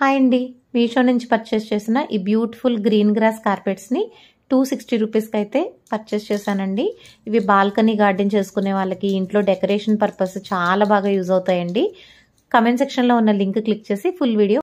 hi అండి మీషో నుంచి purchase చేసిన ఈ బ్యూటిఫుల్ గ్రీన్ గ్రాస్ కార్పెట్స్ని టూ సిక్స్టీ రూపీస్కి అయితే పర్చేస్ చేశానండి ఇవి బాల్కనీ గార్డెన్ చేసుకునే వాళ్ళకి ఇంట్లో డెకరేషన్ పర్పస్ చాలా బాగా యూజ్ అవుతాయండి కమెంట్ సెక్షన్లో ఉన్న లింక్ క్లిక్ చేసి ఫుల్ వీడియో